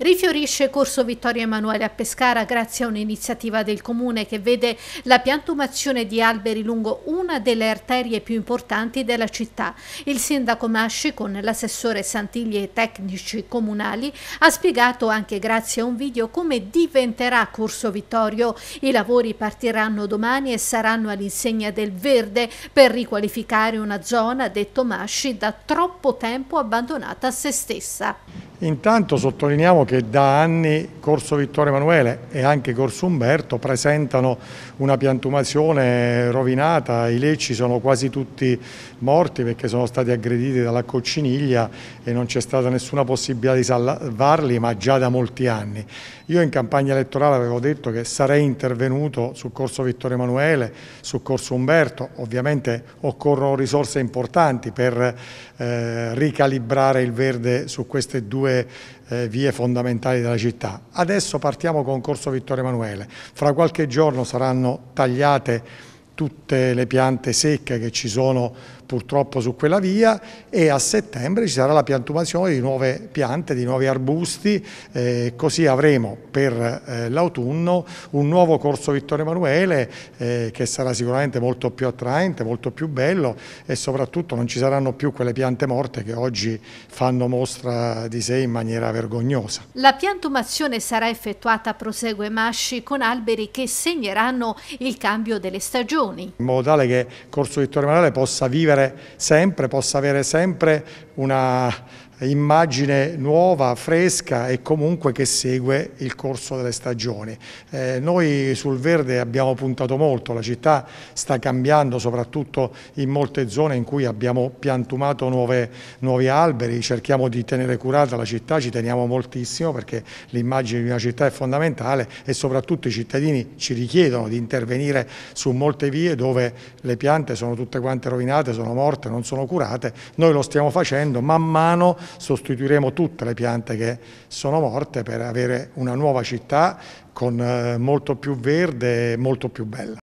Rifiorisce Corso Vittorio Emanuele a Pescara grazie a un'iniziativa del Comune che vede la piantumazione di alberi lungo una delle arterie più importanti della città. Il sindaco Masci con l'assessore Santigli e tecnici comunali ha spiegato anche grazie a un video come diventerà Corso Vittorio. I lavori partiranno domani e saranno all'insegna del verde per riqualificare una zona, detto Masci, da troppo tempo abbandonata a se stessa. Intanto sottolineiamo che da anni Corso Vittorio Emanuele e anche Corso Umberto presentano una piantumazione rovinata, i lecci sono quasi tutti morti perché sono stati aggrediti dalla cocciniglia e non c'è stata nessuna possibilità di salvarli ma già da molti anni. Io in campagna elettorale avevo detto che sarei intervenuto su Corso Vittorio Emanuele, su Corso Umberto, ovviamente occorrono risorse importanti per eh, ricalibrare il verde su queste due eh, vie fondamentali della città. Adesso partiamo con Corso Vittorio Emanuele, fra qualche giorno saranno tagliate tutte le piante secche che ci sono purtroppo su quella via e a settembre ci sarà la piantumazione di nuove piante, di nuovi arbusti, eh, così avremo per eh, l'autunno un nuovo corso Vittorio Emanuele eh, che sarà sicuramente molto più attraente, molto più bello e soprattutto non ci saranno più quelle piante morte che oggi fanno mostra di sé in maniera vergognosa. La piantumazione sarà effettuata, prosegue Masci, con alberi che segneranno il cambio delle stagioni. In modo tale che Corso Vittorio Emanuele possa vivere vivere sempre, possa avere sempre una immagine nuova, fresca e comunque che segue il corso delle stagioni. Eh, noi sul verde abbiamo puntato molto, la città sta cambiando soprattutto in molte zone in cui abbiamo piantumato nuove, nuovi alberi, cerchiamo di tenere curata la città, ci teniamo moltissimo perché l'immagine di una città è fondamentale e soprattutto i cittadini ci richiedono di intervenire su molte vie dove le piante sono tutte quante rovinate, sono morte, non sono curate, noi lo stiamo facendo man mano sostituiremo tutte le piante che sono morte per avere una nuova città con eh, molto più verde e molto più bella.